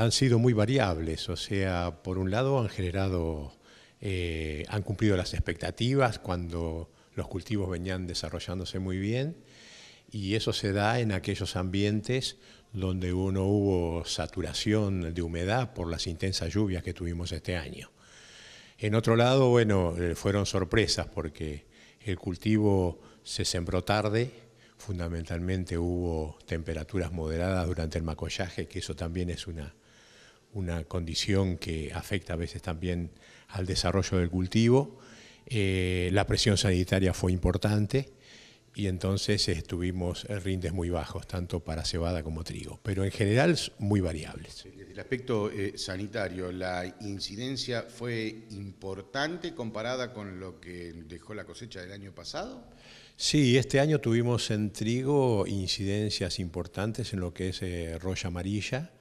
han sido muy variables, o sea, por un lado han generado, eh, han cumplido las expectativas cuando los cultivos venían desarrollándose muy bien y eso se da en aquellos ambientes donde uno hubo saturación de humedad por las intensas lluvias que tuvimos este año. En otro lado, bueno, eh, fueron sorpresas porque el cultivo se sembró tarde, fundamentalmente hubo temperaturas moderadas durante el macollaje, que eso también es una una condición que afecta a veces también al desarrollo del cultivo. Eh, la presión sanitaria fue importante y entonces estuvimos rindes muy bajos, tanto para cebada como trigo, pero en general muy variables. Desde el aspecto eh, sanitario, ¿la incidencia fue importante comparada con lo que dejó la cosecha del año pasado? Sí, este año tuvimos en trigo incidencias importantes en lo que es eh, roya amarilla,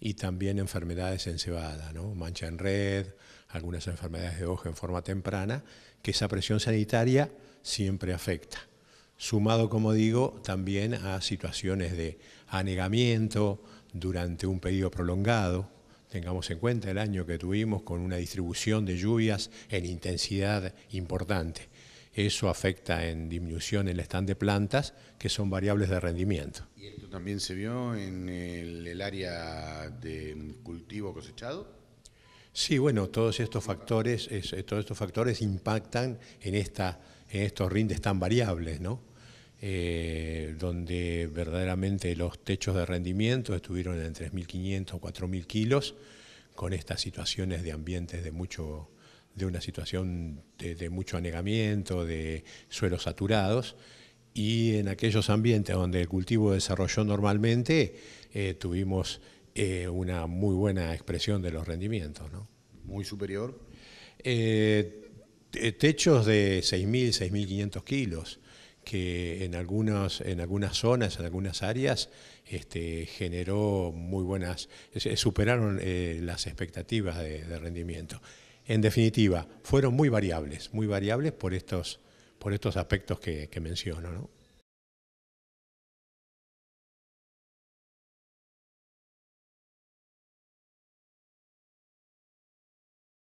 y también enfermedades en cebada, mancha en red, algunas enfermedades de hoja en forma temprana, que esa presión sanitaria siempre afecta. Sumado, como digo, también a situaciones de anegamiento durante un periodo prolongado. Tengamos en cuenta el año que tuvimos con una distribución de lluvias en intensidad importante. Eso afecta en disminución en el stand de plantas, que son variables de rendimiento también se vio en el, área de cultivo cosechado. Sí, bueno, todos estos factores, eh, todos estos factores impactan en esta, en estos rindes tan variables, ¿no? Eh, donde verdaderamente los techos de rendimiento estuvieron en 3.500 o 4.000 kilos, con estas situaciones de ambientes de mucho, de una situación de mucho anegamiento, de suelos saturados, y en aquellos ambientes donde el cultivo desarrolló normalmente, eh, tuvimos eh, una muy buena expresión de los rendimientos. Muy superior. Eh, techos de 6.000, 6.500 kilos, que en, algunos, en algunas zonas, en algunas áreas, este, generó muy buenas, superaron las expectativas de rendimiento. En definitiva, fueron muy variables, muy variables por estos por estos aspectos que, menciono. ¿no?